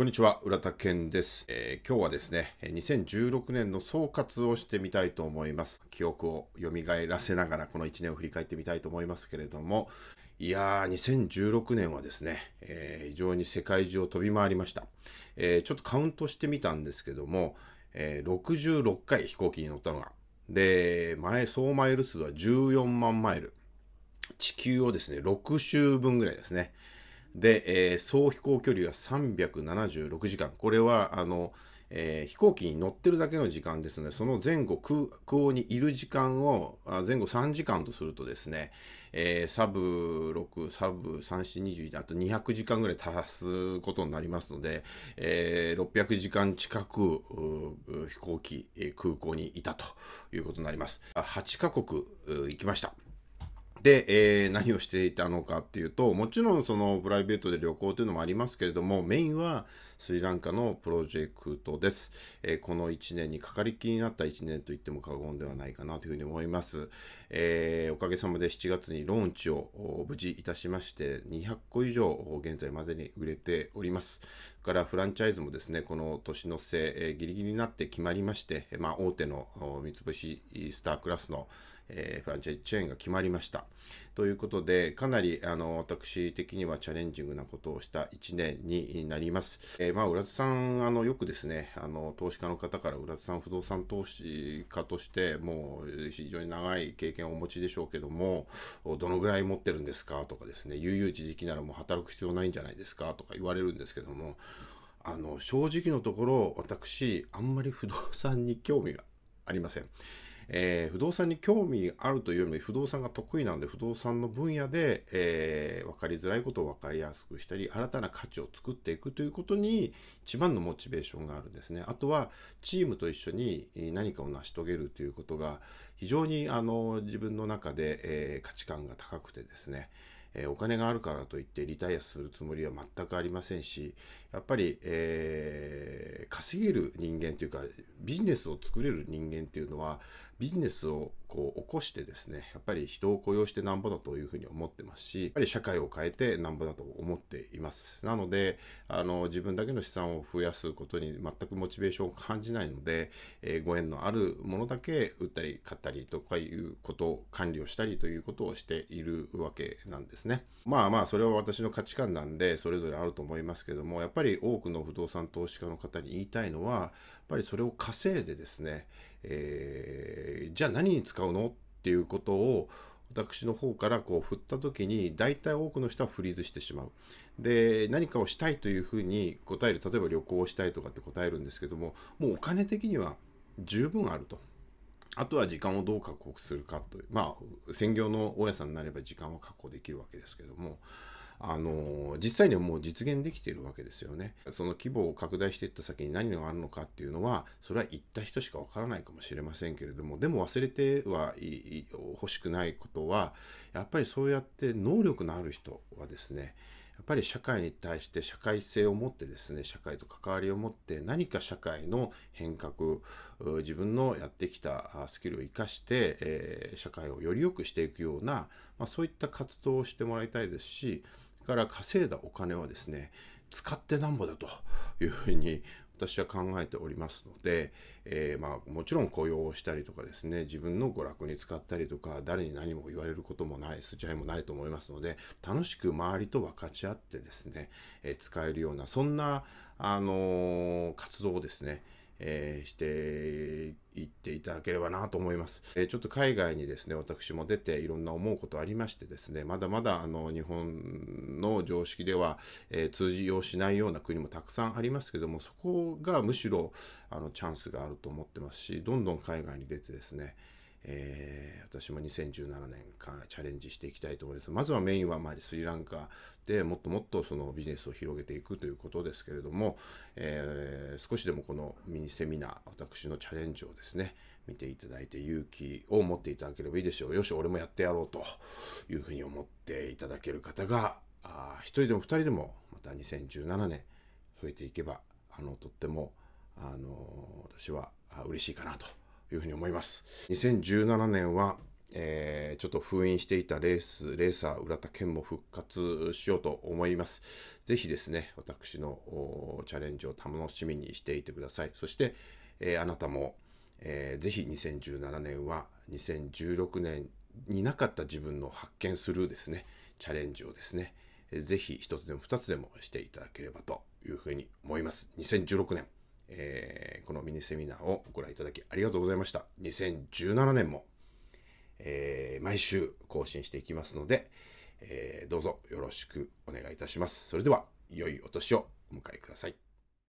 こんにちは、浦田健です、えー、今日はですね、2016年の総括をしてみたいと思います。記憶を蘇らせながらこの1年を振り返ってみたいと思いますけれども、いやー、2016年はですね、えー、非常に世界中を飛び回りました、えー、ちょっとカウントしてみたんですけども、え66回飛行機に乗ったのが、で、前、総マイル数は14万マイル。地球をですね、6周分ぐらいですね。で、えー、総飛行距離が376時間。これは、あの、えー、飛行機に乗ってるだけの時間ですので、その前後空港にいる時間を、前後3時間とするとですね、えー、サブ6、サブ3、4、21、あと200時間ぐらい足すことになりますので、えー、600時間近く飛行機、空港にいたということになります。8カ国行きました。で、えー、何をしていたのかっていうともちろんそのプライベートで旅行というのもありますけれどもメインはスリランカのプロジェクトです、えー、この1年にかかりきりになった1年と言っても過言ではないかなというふうに思います、えー、おかげさまで7月にローンチを無事いたしまして200個以上現在までに売れておりますからフランチャイズもですねこの年の瀬、えギリギリになって決まりまして、まあ、大手の三菱スタークラスの、えー、フランチャイズチェーンが決まりました。ということで、かなりあの私的にはチャレンジングなことをした1年になります。えー、まあ、浦津さん、あのよくですねあの、投資家の方から浦津さん不動産投資家として、もう非常に長い経験をお持ちでしょうけども、どのぐらい持ってるんですかとかですね、悠々自力ならもう働く必要ないんじゃないですかとか言われるんですけども、あの正直のところ私あんまり不動産に興味がありません。えー、不動産に興味あるというよりも不動産が得意なので不動産の分野で、えー、分かりづらいことを分かりやすくしたり新たな価値を作っていくということに一番のモチベーションがあるんですね。あとはチームと一緒に何かを成し遂げるということが非常にあの自分の中で、えー、価値観が高くてですねえー、お金があるからといってリタイアするつもりは全くありませんし、やっぱり、えー、稼げる人間というか、ビジネスを作れる人間っていうのは、ビジネスをこう起こしてですね、やっぱり人を雇用してなんぼだというふうに思ってますし、やっぱり社会を変えてなんぼだと思っています。なので、あの、自分だけの資産を増やすことに全くモチベーションを感じないので、えー、ご縁のあるものだけ売ったり買ったりとかいうことを管理をしたりということをしているわけなんです。ですね。まあまあ、それは私の価値観なんで、それぞれあると思いますけども、やっぱり多くの不動産投資家の方に言いたいのは、やっぱりそれを稼いでですね、えー、じゃあ何に使うのっていうことを、私の方からこう振った時に大体多くの人はフリーズしてしまう。で何かをしたいというふうに答える例えば旅行をしたいとかって答えるんですけどももうお金的には十分あると。あとは時間をどう確保するかという、まあ、専業の大家さんになれば時間は確保できるわけですけども、あの実際にはもう実現できているわけですよね。その規模を拡大していった先に何があるのかっていうのはそれは行った人しかわからないかもしれませんけれどもでも忘れては欲しくないことはやっぱりそうやって能力のある人はですねやっぱり社会に対して社会性を持ってですね、社会と関わりを持って何か社会の変革、自分のやってきたスキルを生かして、え社会をより良くしていくような、まあ、そういった活動をしてもらいたいですし、から稼いだお金はですね、使ってなんぼだというふうに私は考えておりますので、えー、まあ、もちろん雇用をしたりとかですね自分の娯楽に使ったりとか誰に何も言われることもない筋合いもないと思いますので楽しく周りと分かち合ってですね、えー、使えるようなそんな、あのー、活動をですねえー、していっていただければなと思います。えー、ちょっと海外にですね、私も出ていろんな思うことありましてですね、まだまだあの日本の常識では、えー、通じようしないような国もたくさんありますけども、そこがむしろあのチャンスがあると思ってますし、どんどん海外に出てですね、えー、私も2017年からチャレンジしていきたいと思います。まずはメインはまあスリランカでもっともっとそのビジネスを広げていくということですけれども、えー、少しでもこのミニセミナー、私のチャレンジをですね、見ていただいて勇気を持っていただければいいでしょう。よし、俺もやってやろうというふうに思っていただける方が、あ1人でも2人でもまた2017年増えていけば、あの、とっても、あの、私は嬉しいかなというふうに思います。2017年は、えー、ちょっと封印していたレース、レーサー、浦田健も復活しようと思います。ぜひですね、私のチャレンジを楽しみにしていてください。そして、えー、あなたも、えー、ぜひ2017年は2016年になかった自分の発見するですね、チャレンジをですね、ぜひ一つでも二つでもしていただければというふうに思います。2016年。えー、このミニセミナーをご覧いただきありがとうございました。2017年も、えー、毎週更新していきますので、えー、どうぞよろしくお願いいたします。それでは、良いお年をお迎えください。